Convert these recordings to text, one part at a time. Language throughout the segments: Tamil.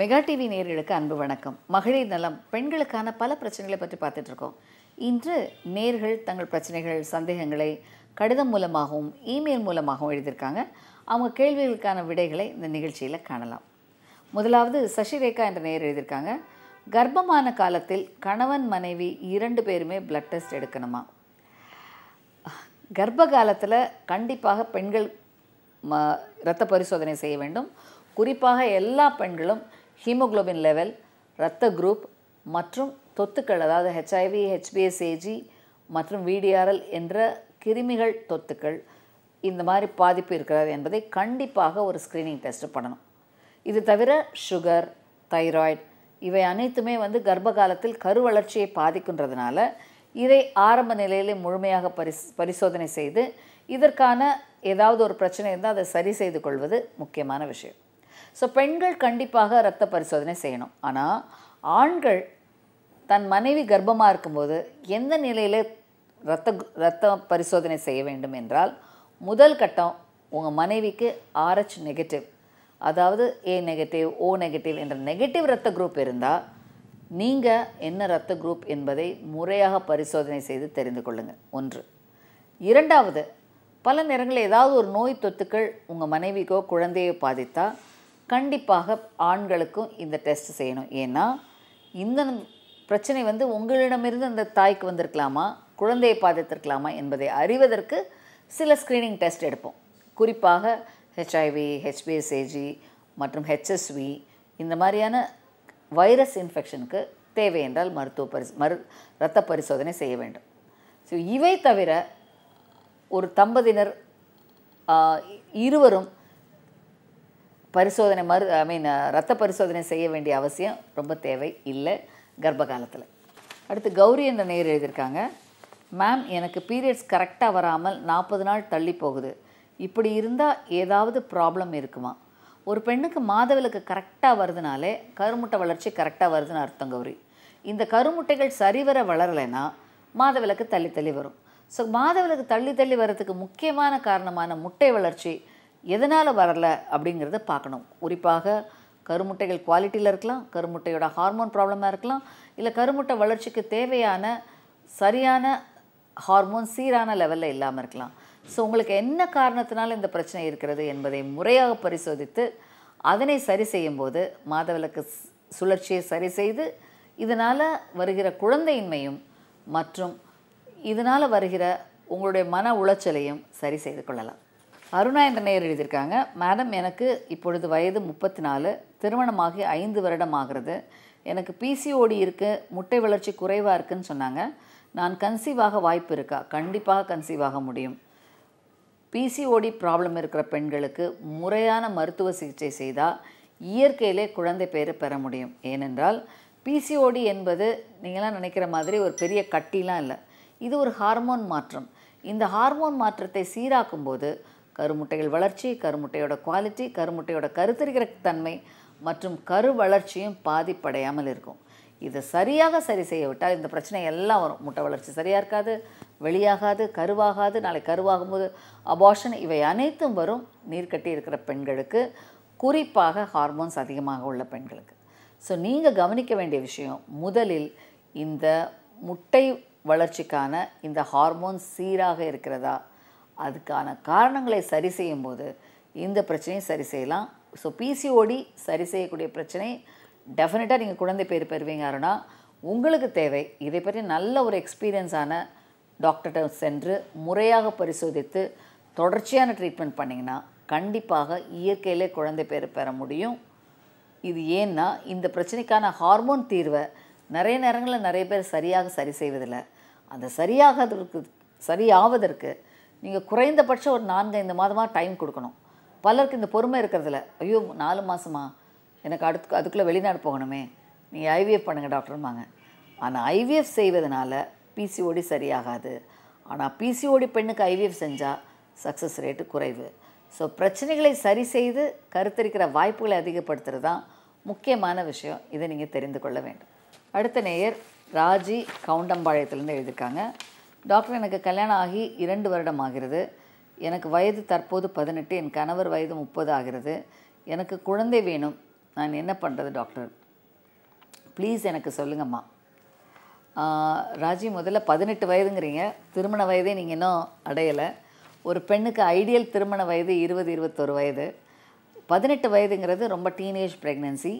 மெகா டிவி நேர்களுக்கு அன்பு வணக்கம் மகளிர் நலம் பெண்களுக்கான பல பிரச்சனைகளை பற்றி பார்த்துட்டு இருக்கோம் இன்று நேர்கள் தங்கள் பிரச்சனைகள் சந்தேகங்களை கடிதம் மூலமாகவும் இமெயில் மூலமாகவும் எழுதியிருக்காங்க அவங்க கேள்விகளுக்கான விடைகளை இந்த நிகழ்ச்சியில் காணலாம் முதலாவது சசிரேகா என்ற நேர் எழுதியிருக்காங்க கர்ப்பமான காலத்தில் கணவன் மனைவி இரண்டு பேருமே பிளட் டெஸ்ட் எடுக்கணுமா கர்ப்ப காலத்தில் கண்டிப்பாக பெண்கள் இரத்த பரிசோதனை செய்ய வேண்டும் குறிப்பாக எல்லா பெண்களும் ஹீமோக்ளோபின் லெவல் இரத்த குரூப் மற்றும் தொத்துக்கள் அதாவது ஹெச்ஐவி ஹெச்பிஎஸ்ஏஜி மற்றும் விடிஆர்எல் என்ற கிருமிகள் தொத்துக்கள் இந்த மாதிரி பாதிப்பு இருக்கிறது என்பதை கண்டிப்பாக ஒரு ஸ்க்ரீனிங் டெஸ்ட் பண்ணணும் இது தவிர சுகர் தைராய்டு இவை அனைத்துமே வந்து கர்ப்ப காலத்தில் கரு வளர்ச்சியை பாதிக்கின்றதுனால இதை ஆரம்ப நிலையிலே முழுமையாக பரிஸ் பரிசோதனை செய்து இதற்கான ஏதாவது ஒரு பிரச்சனை இருந்தால் அதை சரி செய்து கொள்வது முக்கியமான விஷயம் ஸோ பெண்கள் கண்டிப்பாக ரத்த பரிசோதனை செய்யணும் ஆனால் ஆண்கள் தன் மனைவி கர்ப்பமாக இருக்கும்போது எந்த நிலையில் ரத்த ரத்த பரிசோதனை செய்ய வேண்டும் என்றால் முதல் கட்டம் உங்கள் மனைவிக்கு ஆர்ஹெச் நெகட்டிவ் அதாவது ஏ நெகட்டிவ் ஓ நெகட்டிவ் என்ற நெகட்டிவ் ரத்த குரூப் இருந்தால் நீங்கள் என்ன ரத்த குரூப் என்பதை முறையாக பரிசோதனை செய்து தெரிந்து கொள்ளுங்கள் ஒன்று இரண்டாவது பல நேரங்களில் ஏதாவது ஒரு நோய் தொத்துக்கள் உங்கள் மனைவிக்கோ குழந்தையோ பாதித்தால் கண்டிப்பாக ஆண்களுக்கும் இந்த டெஸ்ட் செய்யணும் ஏன்னா இந்த பிரச்சனை வந்து உங்களிடமிருந்து அந்த தாய்க்கு வந்திருக்கலாமா குழந்தையை பாதித்திருக்கலாமா என்பதை அறிவதற்கு சில ஸ்க்ரீனிங் டெஸ்ட் எடுப்போம் குறிப்பாக ஹெச்ஐவி ஹெச்பிஎஸ்ஏஜி மற்றும் ஹெச்எஸ்வி இந்த மாதிரியான வைரஸ் இன்ஃபெக்ஷனுக்கு தேவை என்றால் மருத்துவ பரிசு மரு இரத்த பரிசோதனை செய்ய வேண்டும் ஸோ இவை தவிர ஒரு தம்பதியினர் இருவரும் பரிசோதனை மறு ஐ மீன் ரத்த பரிசோதனை செய்ய வேண்டிய அவசியம் ரொம்ப தேவை இல்லை கர்ப்ப காலத்தில் அடுத்து கௌரி என்ற நேர் எழுதியிருக்காங்க மேம் எனக்கு பீரியட்ஸ் கரெக்டாக வராமல் நாற்பது நாள் தள்ளி போகுது இப்படி இருந்தால் ஏதாவது ப்ராப்ளம் இருக்குமா ஒரு பெண்ணுக்கு மாதவிலக்கு கரெக்டாக வருதுனாலே கருமுட்டை வளர்ச்சி கரெக்டாக வருதுன்னு அர்த்தம் கௌரி இந்த கருமுட்டைகள் சரிவர வளரலைன்னா மாதவிலக்கு தள்ளி தள்ளி வரும் ஸோ மாதவிலக்கு தள்ளி தள்ளி வர்றதுக்கு முக்கியமான காரணமான முட்டை வளர்ச்சி எதனால் வரல அப்படிங்கிறத பார்க்கணும் குறிப்பாக கருமுட்டைகள் குவாலிட்டியில் இருக்கலாம் கருமுட்டையோட ஹார்மோன் ப்ராப்ளமாக இருக்கலாம் இல்லை கருமுட்டை வளர்ச்சிக்கு தேவையான சரியான ஹார்மோன் சீரான லெவலில் இல்லாமல் இருக்கலாம் ஸோ உங்களுக்கு என்ன காரணத்தினால இந்த பிரச்சனை இருக்கிறது என்பதை முறையாக பரிசோதித்து அதனை சரி செய்யும்போது மாதவிலக்கு சுழற்சியை சரி செய்து இதனால் வருகிற குழந்தையின்மையும் மற்றும் இதனால் வருகிற உங்களுடைய மன உளைச்சலையும் சரி செய்து கொள்ளலாம் அருணா என்ற நேயர் எழுதியிருக்காங்க மேடம் எனக்கு இப்பொழுது வயது முப்பத்தி நாலு திருமணமாகி ஐந்து வருடம் ஆகிறது எனக்கு பிசிஓடி இருக்குது முட்டை வளர்ச்சி குறைவாக இருக்குதுன்னு சொன்னாங்க நான் கன்சீவ் ஆக வாய்ப்பு இருக்கா கண்டிப்பாக கன்சீவ் ஆக முடியும் பிசிஓடி ப்ராப்ளம் இருக்கிற பெண்களுக்கு முறையான மருத்துவ சிகிச்சை செய்தால் இயற்கையிலே குழந்தை பேர் பெற முடியும் ஏனென்றால் பிசிஓடி என்பது நீங்களாம் நினைக்கிற மாதிரி ஒரு பெரிய கட்டிலாம் இல்லை இது ஒரு ஹார்மோன் மாற்றம் இந்த ஹார்மோன் மாற்றத்தை சீராக்கும் போது கருமுட்டைகள் வளர்ச்சி கருமுட்டையோட குவாலிட்டி கருமுட்டையோட கருத்தரிக்கிற தன்மை மற்றும் கரு வளர்ச்சியும் பாதிப்படையாமல் இருக்கும் இதை சரியாக சரி செய்யவிட்டால் இந்த பிரச்சனை எல்லாம் வரும் முட்டை வளர்ச்சி சரியாக இருக்காது வெளியாகாது கருவாகாது நாளை கருவாகும்போது அபார்ஷன் இவை அனைத்தும் வரும் கட்டி இருக்கிற பெண்களுக்கு குறிப்பாக ஹார்மோன்ஸ் அதிகமாக உள்ள பெண்களுக்கு ஸோ நீங்கள் கவனிக்க வேண்டிய விஷயம் முதலில் இந்த முட்டை வளர்ச்சிக்கான இந்த ஹார்மோன்ஸ் சீராக இருக்கிறதா அதுக்கான காரணங்களை சரி செய்யும்போது இந்த பிரச்சனையும் சரி செய்யலாம் ஸோ பிசிஓடி சரி செய்யக்கூடிய பிரச்சனை டெஃபினட்டாக நீங்கள் குழந்தை பேர் பெறுவீங்க அருணா உங்களுக்கு தேவை இதை பற்றி நல்ல ஒரு எக்ஸ்பீரியன்ஸான டாக்டர்கிட்ட சென்று முறையாக பரிசோதித்து தொடர்ச்சியான ட்ரீட்மெண்ட் பண்ணிங்கன்னா கண்டிப்பாக இயற்கையிலே குழந்தை பேர் பெற முடியும் இது ஏன்னா இந்த பிரச்சனைக்கான ஹார்மோன் தீர்வை நிறைய நேரங்களில் நிறைய பேர் சரியாக சரி செய்வதில்லை அந்த சரியாகிறதுக்கு சரியாவதற்கு நீங்கள் குறைந்தபட்சம் ஒரு நான்கு ஐந்து மாதமாக டைம் கொடுக்கணும் பலருக்கு இந்த பொறுமை இருக்கிறதுல ஐயோ நாலு மாதமா எனக்கு அடுத்து அதுக்குள்ளே வெளிநாடு போகணுமே நீங்கள் ஐவிஎஃப் பண்ணுங்கள் டாக்டர்மாங்க ஆனால் ஐவிஎஃப் செய்வதனால பிசிஓடி சரியாகாது ஆனால் பிசிஓடி பெண்ணுக்கு ஐவிஎஃப் செஞ்சால் சக்ஸஸ் ரேட்டு குறைவு ஸோ பிரச்சனைகளை சரி செய்து கருத்தரிக்கிற வாய்ப்புகளை அதிகப்படுத்துகிறது தான் முக்கியமான விஷயம் இதை நீங்கள் தெரிந்து கொள்ள வேண்டும் அடுத்த நேயர் ராஜி கவுண்டம்பாளையத்துலேருந்து எழுதியிருக்காங்க டாக்டர் எனக்கு கல்யாணம் ஆகி இரண்டு வருடம் ஆகிறது எனக்கு வயது தற்போது பதினெட்டு என் கணவர் வயது முப்பது ஆகிறது எனக்கு குழந்தை வேணும் நான் என்ன பண்ணுறது டாக்டர் ப்ளீஸ் எனக்கு சொல்லுங்கம்மா ராஜி முதல்ல பதினெட்டு வயதுங்கிறீங்க திருமண வயதே நீங்கள் இன்னும் அடையலை ஒரு பெண்ணுக்கு ஐடியல் திருமண வயது இருபது இருபத்தொரு வயது பதினெட்டு வயதுங்கிறது ரொம்ப டீனேஜ் ப்ரெக்னென்சி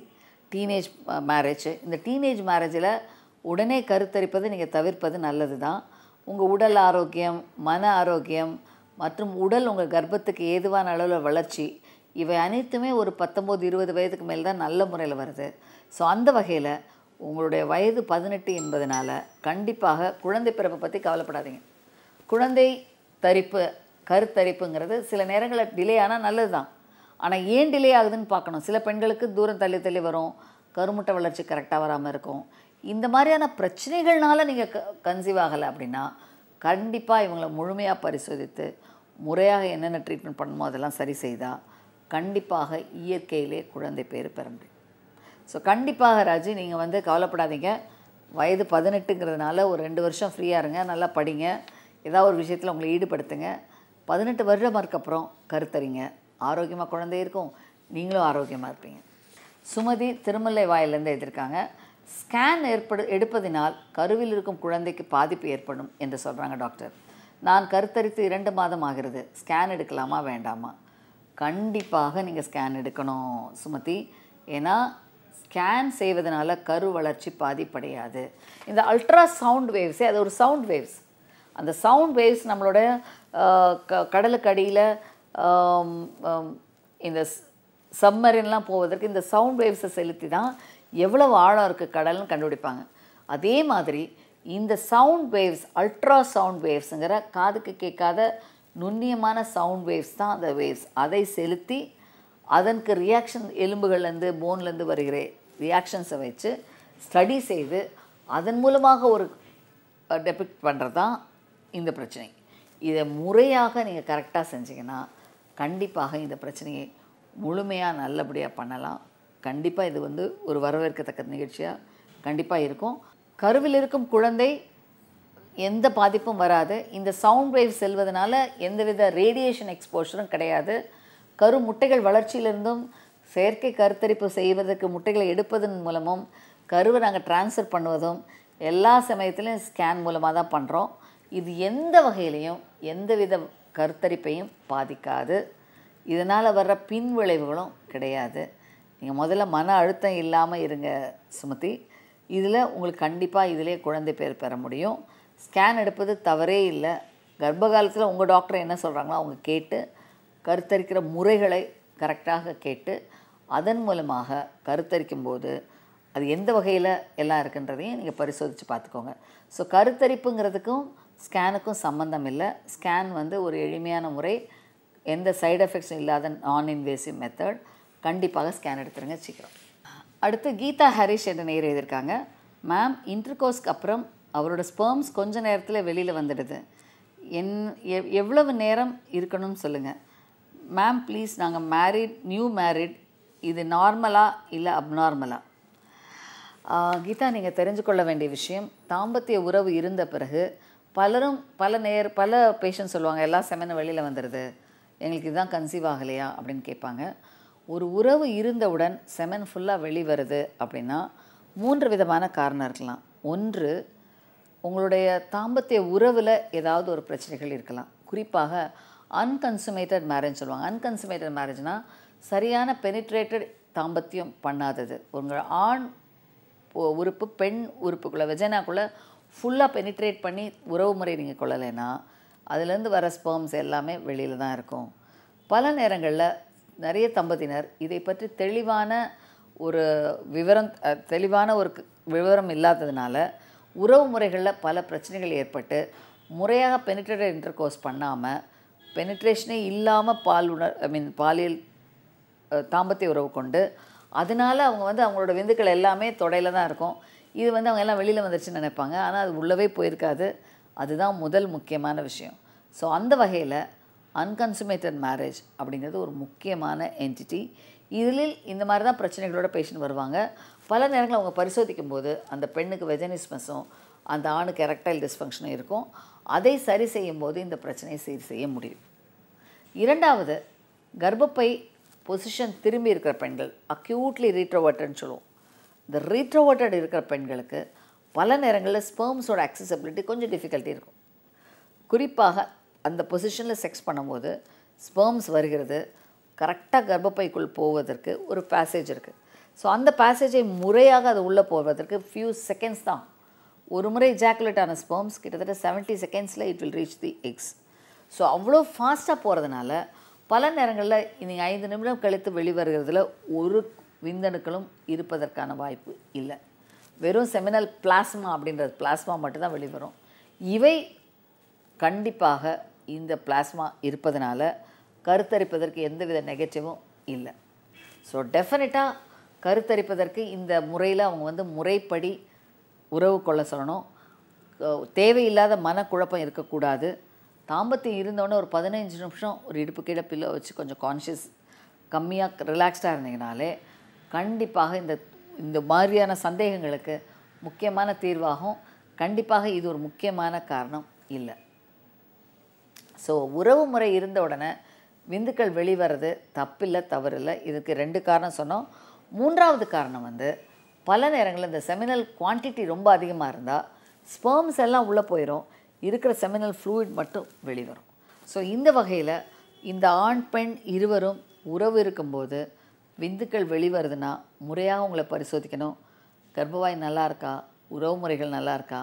டீனேஜ் மேரேஜ் இந்த டீனேஜ் மேரேஜில் உடனே கருத்தரிப்பது நீங்கள் தவிர்ப்பது நல்லது தான் உங்கள் உடல் ஆரோக்கியம் மன ஆரோக்கியம் மற்றும் உடல் உங்கள் கர்ப்பத்துக்கு ஏதுவான அளவில் வளர்ச்சி இவை அனைத்துமே ஒரு பத்தொம்போது இருபது வயதுக்கு மேல் தான் நல்ல முறையில் வருது ஸோ அந்த வகையில் உங்களுடைய வயது பதினெட்டு என்பதனால கண்டிப்பாக குழந்தை பிறப்பை பற்றி கவலைப்படாதீங்க குழந்தை தரிப்பு கருத்தரிப்புங்கிறது சில நேரங்களில் டிலே ஆனால் நல்லது தான் ஆனால் ஏன் டிலே ஆகுதுன்னு பார்க்கணும் சில பெண்களுக்கு தூரம் தள்ளி தள்ளி வரும் கருமுட்டை வளர்ச்சி கரெக்டாக வராமல் இருக்கும் இந்த மாதிரியான பிரச்சனைகள்னால நீங்கள் க கன்சீவ் ஆகலை அப்படின்னா கண்டிப்பாக இவங்கள முழுமையாக பரிசோதித்து முறையாக என்னென்ன ட்ரீட்மெண்ட் பண்ணணுமோ அதெல்லாம் சரி செய்தால் கண்டிப்பாக இயற்கையிலே குழந்தை பேர் பெற முடியும் ஸோ கண்டிப்பாக ராஜு நீங்கள் வந்து கவலைப்படாதீங்க வயது பதினெட்டுங்கிறதுனால ஒரு ரெண்டு வருஷம் ஃப்ரீயாக இருங்க நல்லா படிங்க ஏதாவது ஒரு விஷயத்தில் உங்களை ஈடுபடுத்துங்க பதினெட்டு வருடம் அப்புறம் கருத்தறிங்க ஆரோக்கியமாக குழந்தை இருக்கும் நீங்களும் ஆரோக்கியமாக இருப்பீங்க சுமதி திருமலை வாயிலேருந்து எழுதியிருக்காங்க ஸ்கேன் ஏற்படு எடுப்பதினால் கருவில் இருக்கும் குழந்தைக்கு பாதிப்பு ஏற்படும் என்று சொல்கிறாங்க டாக்டர் நான் கருத்தரித்து இரண்டு மாதம் ஆகிறது ஸ்கேன் எடுக்கலாமா வேண்டாமா கண்டிப்பாக நீங்கள் ஸ்கேன் எடுக்கணும் சுமதி ஏன்னா ஸ்கேன் செய்வதனால கரு வளர்ச்சி பாதிப்படையாது இந்த அல்ட்ரா சவுண்ட் வேவ்ஸே அது ஒரு சவுண்ட் வேவ்ஸ் அந்த சவுண்ட் வேவ்ஸ் நம்மளோட க கடலுக்கு அடியில் இந்த சம்மரின்லாம் போவதற்கு இந்த சவுண்ட் வேவ்ஸை செலுத்தி தான் எவ்வளவு ஆழம் இருக்குது கடல்னு கண்டுபிடிப்பாங்க அதே மாதிரி இந்த சவுண்ட் வேவ்ஸ் அல்ட்ரா சவுண்ட் வேவ்ஸுங்கிற காதுக்கு கேட்காத நுண்ணியமான சவுண்ட் வேவ்ஸ் தான் அந்த வேவ்ஸ் அதை செலுத்தி அதற்கு ரியாக்ஷன் எலும்புகள்லேருந்து போன்லேருந்து வருகிற ரியாக்ஷன்ஸை வச்சு ஸ்டடி செய்து அதன் மூலமாக ஒரு டெபிக்ட் பண்ணுறது தான் இந்த பிரச்சனை இதை முறையாக நீங்கள் கரெக்டாக செஞ்சிங்கன்னா கண்டிப்பாக இந்த பிரச்சனையை முழுமையாக நல்லபடியாக பண்ணலாம் கண்டிப்பாக இது வந்து ஒரு வரவேற்கத்தக்க நிகழ்ச்சியாக கண்டிப்பாக இருக்கும் கருவில் இருக்கும் குழந்தை எந்த பாதிப்பும் வராது இந்த சவுண்ட் வேவ் செல்வதனால எந்தவித ரேடியேஷன் எக்ஸ்போஷரும் கிடையாது கரு முட்டைகள் வளர்ச்சியிலிருந்தும் செயற்கை கருத்தரிப்பு செய்வதற்கு முட்டைகளை எடுப்பதன் மூலமும் கருவை நாங்கள் டிரான்ஸ்ஃபர் பண்ணுவதும் எல்லா சமயத்துலையும் ஸ்கேன் மூலமாக தான் பண்ணுறோம் இது எந்த வகையிலையும் எந்தவித கருத்தரிப்பையும் பாதிக்காது இதனால் வர்ற பின்விளைவுகளும் கிடையாது நீங்கள் முதல்ல மன அழுத்தம் இல்லாமல் இருங்க சுமதி இதில் உங்களுக்கு கண்டிப்பாக இதிலே குழந்தை பேர் பெற முடியும் ஸ்கேன் எடுப்பது தவறே இல்லை கர்ப்ப காலத்தில் உங்கள் டாக்டர் என்ன சொல்கிறாங்களோ அவங்க கேட்டு கருத்தரிக்கிற முறைகளை கரெக்டாக கேட்டு அதன் மூலமாக கருத்தரிக்கும் போது அது எந்த வகையில் எல்லாம் இருக்குன்றதையும் நீங்கள் பரிசோதித்து பார்த்துக்கோங்க ஸோ கருத்தரிப்புங்கிறதுக்கும் ஸ்கேனுக்கும் சம்மந்தம் இல்லை ஸ்கேன் வந்து ஒரு எளிமையான முறை எந்த சைடு எஃபெக்ட்ஸும் இல்லாத நான் இன்வேசிவ் மெத்தட் கண்டிப்பாக ஸ்கேன் எடுத்துருங்க சீக்கிரம் அடுத்து கீதா ஹரிஷ் என்ற நேர் எழுதியிருக்காங்க மேம் இன்டர்கோஸ்க்கு அப்புறம் அவரோட ஸ்பேர்ம்ஸ் கொஞ்ச நேரத்தில் வெளியில் வந்துடுது என் எவ் எவ்வளவு நேரம் இருக்கணும்னு சொல்லுங்கள் மேம் ப்ளீஸ் நாங்கள் மேரிட் நியூ மேரிட் இது நார்மலாக இல்லை அப்நார்மலாக கீதா நீங்கள் தெரிஞ்சு கொள்ள வேண்டிய விஷயம் தாம்பத்திய உறவு இருந்த பிறகு பலரும் பல நேர் பல பேஷண்ட் சொல்லுவாங்க எல்லா செமனும் வெளியில் வந்துடுது எங்களுக்கு இதுதான் கன்சீவ் ஆகலையா அப்படின்னு கேட்பாங்க ஒரு உறவு இருந்தவுடன் செமன் ஃபுல்லாக வெளிவருது அப்படின்னா மூன்று விதமான காரணம் இருக்கலாம் ஒன்று உங்களுடைய தாம்பத்திய உறவில் ஏதாவது ஒரு பிரச்சனைகள் இருக்கலாம் குறிப்பாக அன்கன்சுமேட்டட் மேரேஜ் சொல்லுவாங்க அன்கன்சுமேட்டட் மேரேஜ்னால் சரியான பெனிட்ரேட்டட் தாம்பத்தியம் பண்ணாதது உங்கள் ஆண் உறுப்பு பெண் உறுப்புக்குள்ளே வெஜனாக்குள்ளே ஃபுல்லாக பெனிட்ரேட் பண்ணி உறவு முறை நீங்கள் கொள்ளலைன்னா அதுலேருந்து வர ஸ்பேம்ஸ் எல்லாமே வெளியில் தான் இருக்கும் பல நேரங்களில் நிறைய தம்பதியினர் இதை பற்றி தெளிவான ஒரு விவரம் தெளிவான ஒரு விவரம் இல்லாததுனால உறவு முறைகளில் பல பிரச்சனைகள் ஏற்பட்டு முறையாக இன்டர் இன்டர்கோர்ஸ் பண்ணாமல் பெனிட்ரேஷனே இல்லாமல் பால் உணர் ஐ மீன் பாலியல் தாம்பத்திய உறவு கொண்டு அதனால் அவங்க வந்து அவங்களோட விந்துக்கள் எல்லாமே தொடையில் தான் இருக்கும் இது வந்து அவங்க எல்லாம் வெளியில் வந்துருச்சுன்னு நினைப்பாங்க ஆனால் அது உள்ளவே போயிருக்காது அதுதான் முதல் முக்கியமான விஷயம் ஸோ அந்த வகையில் அன்கன்சுமேட்டட் மேரேஜ் அப்படிங்கிறது ஒரு முக்கியமான என்டிட்டி இதில் இந்த மாதிரி தான் பிரச்சனைகளோட பேஷண்ட் வருவாங்க பல நேரங்களில் அவங்க பரிசோதிக்கும் போது அந்த பெண்ணுக்கு வெஜனிஸ்மஸும் அந்த ஆணுக்கு எரக்டைல் டிஸ்ஃபங்க்ஷனும் இருக்கும் அதை சரி செய்யும் போது இந்த பிரச்சனையை சரி செய்ய முடியும் இரண்டாவது கர்ப்பப்பை பொசிஷன் திரும்பி இருக்கிற பெண்கள் அக்யூட்லி ரீட்ரோவர்ட்னு சொல்லுவோம் இந்த ரீட்ரோவர்ட்டட் இருக்கிற பெண்களுக்கு பல நேரங்களில் ஸ்பேர்ம்ஸோட அக்சசபிலிட்டி கொஞ்சம் டிஃபிகல்ட்டி இருக்கும் குறிப்பாக அந்த பொசிஷனில் செக்ஸ் பண்ணும்போது ஸ்பேர்ம்ஸ் வருகிறது கரெக்டாக கர்ப்பப்பைக்குள் போவதற்கு ஒரு பேசேஜ் இருக்குது ஸோ அந்த பேசேஜை முறையாக அது உள்ளே போவதற்கு ஃபியூ செகண்ட்ஸ் தான் ஒரு முறை ஜாக்குலேட் ஆன ஸ்பேர்ம்ஸ் கிட்டத்தட்ட செவன்ட்டி செகண்ட்ஸில் it will reach the eggs so அவ்வளோ ஃபாஸ்ட்டாக போகிறதுனால பல நேரங்களில் இனி ஐந்து நிமிடம் கழித்து வெளிவருகிறதுல ஒரு விந்தணுக்களும் இருப்பதற்கான வாய்ப்பு இல்லை வெறும் செமினல் பிளாஸ்மா அப்படின்றது பிளாஸ்மா மட்டும்தான் வெளிவரும் இவை கண்டிப்பாக இந்த பிளாஸ்மா இருப்பதனால கருத்தரிப்பதற்கு எந்தவித நெகட்டிவும் இல்லை ஸோ டெஃபினட்டாக கருத்தரிப்பதற்கு இந்த முறையில் அவங்க வந்து முறைப்படி உறவு கொள்ள சொல்லணும் தேவையில்லாத மனக்குழப்பம் இருக்கக்கூடாது தாம்பத்தியம் இருந்தோடனே ஒரு பதினஞ்சு நிமிஷம் ஒரு இடுப்பு கீழே பில்லோ வச்சு கொஞ்சம் கான்ஷியஸ் கம்மியாக ரிலாக்ஸ்டாக இருந்தீங்கனாலே கண்டிப்பாக இந்த இந்த மாதிரியான சந்தேகங்களுக்கு முக்கியமான தீர்வாகும் கண்டிப்பாக இது ஒரு முக்கியமான காரணம் இல்லை ஸோ உறவு முறை இருந்த உடனே விந்துக்கள் வெளிவரது தப்பில்லை தவறில்லை இதுக்கு ரெண்டு காரணம் சொன்னோம் மூன்றாவது காரணம் வந்து பல நேரங்களில் இந்த செமினல் குவான்டிட்டி ரொம்ப அதிகமாக இருந்தால் ஸ்பேம்ஸ் எல்லாம் உள்ளே போயிடும் இருக்கிற செமினல் ஃப்ளூயிட் மட்டும் வெளிவரும் ஸோ இந்த வகையில் இந்த ஆண் பெண் இருவரும் உறவு இருக்கும்போது விந்துக்கள் வெளிவருதுன்னா முறையாக உங்களை பரிசோதிக்கணும் கர்ப்பவாய் நல்லா இருக்கா உறவு முறைகள் நல்லா இருக்கா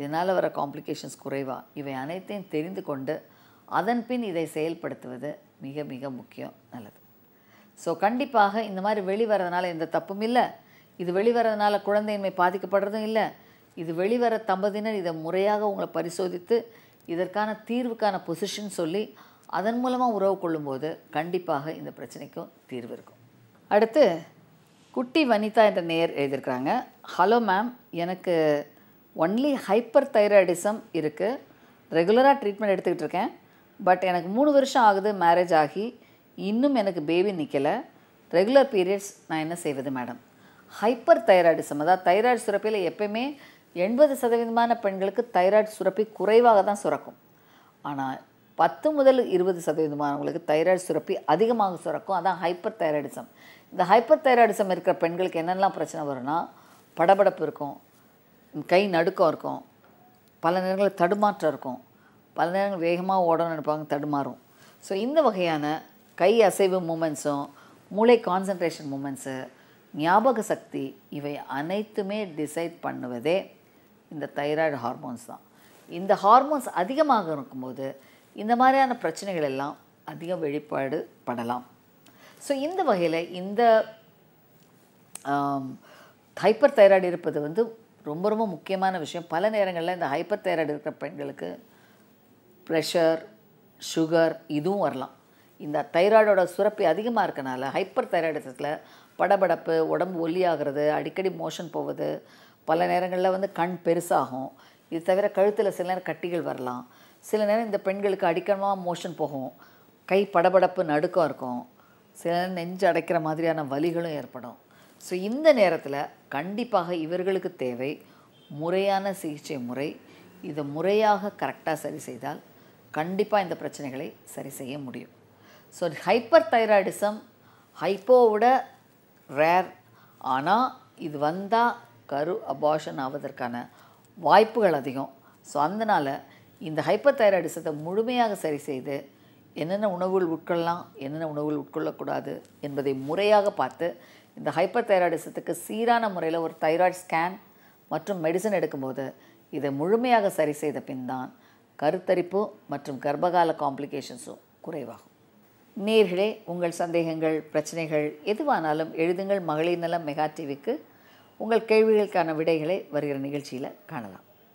இதனால் வர காம்ப்ளிகேஷன்ஸ் குறைவா இவை அனைத்தையும் தெரிந்து கொண்டு அதன் பின் இதை செயல்படுத்துவது மிக மிக முக்கியம் நல்லது ஸோ கண்டிப்பாக இந்த மாதிரி வெளிவரதுனால எந்த தப்பும் இல்லை இது வெளிவரதுனால குழந்தையின்மை பாதிக்கப்படுறதும் இல்லை இது வெளிவர தம்பதியினர் இதை முறையாக உங்களை பரிசோதித்து இதற்கான தீர்வுக்கான பொசிஷன் சொல்லி அதன் மூலமாக உறவு கொள்ளும்போது கண்டிப்பாக இந்த பிரச்சனைக்கும் தீர்வு இருக்கும் அடுத்து குட்டி வனிதா என்ற நேர் எழுதியிருக்கிறாங்க ஹலோ மேம் எனக்கு ஒன்லி ஹைப்பர் தைராய்டிசம் இருக்குது ரெகுலராக ட்ரீட்மெண்ட் எடுத்துக்கிட்டு இருக்கேன் பட் எனக்கு மூணு வருஷம் ஆகுது மேரேஜ் ஆகி இன்னும் எனக்கு பேபி நிற்கலை ரெகுலர் பீரியட்ஸ் நான் என்ன செய்வது மேடம் ஹைப்பர் தைராய்டிசம் அதாவது தைராய்டு சுரப்பியில் எப்பயுமே எண்பது சதவீதமான பெண்களுக்கு தைராய்டு சுரப்பி குறைவாக தான் சுரக்கும் ஆனால் பத்து முதல் இருபது சதவீதமானவங்களுக்கு தைராய்டு சுரப்பி அதிகமாக சுரக்கும் அதான் ஹைப்பர் தைராய்டிசம் இந்த ஹைப்பர் தைராய்டிசம் இருக்கிற பெண்களுக்கு என்னெல்லாம் பிரச்சனை வரும்னா படபடப்பு இருக்கும் கை நடுக்கம் இருக்கும் பல நேரங்களில் தடுமாற்றம் இருக்கும் பல நேரங்கள் வேகமாக ஓடணும்னு நினைப்பாங்க தடுமாறும் ஸோ இந்த வகையான கை அசைவு மூமெண்ட்ஸும் மூளை கான்சன்ட்ரேஷன் மூமெண்ட்ஸு ஞாபக சக்தி இவை அனைத்துமே டிசைட் பண்ணுவதே இந்த தைராய்டு ஹார்மோன்ஸ் தான் இந்த ஹார்மோன்ஸ் அதிகமாக இருக்கும்போது இந்த மாதிரியான பிரச்சனைகள் எல்லாம் அதிகம் வெளிப்பாடு படலாம் ஸோ இந்த வகையில் இந்த ஹைப்பர் தைராய்டு இருப்பது வந்து ரொம்ப ரொம்ப முக்கியமான விஷயம் பல நேரங்களில் இந்த ஹைப்பர் தைராய்டு இருக்கிற பெண்களுக்கு ப்ரெஷர் சுகர் இதுவும் வரலாம் இந்த தைராய்டோட சுரப்பி அதிகமாக இருக்கனால ஹைப்பர் தைராய்டிசத்தில் படபடப்பு உடம்பு ஒல்லியாகிறது அடிக்கடி மோஷன் போவது பல நேரங்களில் வந்து கண் பெருசாகும் இது தவிர கழுத்தில் சில நேரம் கட்டிகள் வரலாம் சில நேரம் இந்த பெண்களுக்கு அடிக்கமாக மோஷன் போகும் கை படபடப்பு நடுக்கம் இருக்கும் சில நேரம் நெஞ்சு அடைக்கிற மாதிரியான வலிகளும் ஏற்படும் ஸோ இந்த நேரத்தில் கண்டிப்பாக இவர்களுக்கு தேவை முறையான சிகிச்சை முறை இதை முறையாக கரெக்டாக சரி செய்தால் கண்டிப்பாக இந்த பிரச்சனைகளை சரி செய்ய முடியும் ஸோ ஹைப்பர் தைராய்டிசம் ஹைப்போவோட ரேர் ஆனால் இது வந்தால் கரு அபாஷன் ஆவதற்கான வாய்ப்புகள் அதிகம் ஸோ அதனால் இந்த ஹைப்பர் தைராய்டிசத்தை முழுமையாக சரி செய்து என்னென்ன உணவுகள் உட்கொள்ளலாம் என்னென்ன உணவுகள் உட்கொள்ளக்கூடாது என்பதை முறையாக பார்த்து இந்த ஹைப்பர் தைராய்டிசத்துக்கு சீரான முறையில் ஒரு தைராய்டு ஸ்கேன் மற்றும் மெடிசன் எடுக்கும்போது இதை முழுமையாக சரி செய்த பின் தான் கருத்தரிப்பு மற்றும் கர்ப்பகால காம்ப்ளிகேஷன்ஸும் குறைவாகும் நேர்களே உங்கள் சந்தேகங்கள் பிரச்சனைகள் எதுவானாலும் எழுதுங்கள் மகளிர் நலம் மெகா டிவிக்கு உங்கள் கேள்விகளுக்கான விடைகளை வருகிற நிகழ்ச்சியில் காணலாம்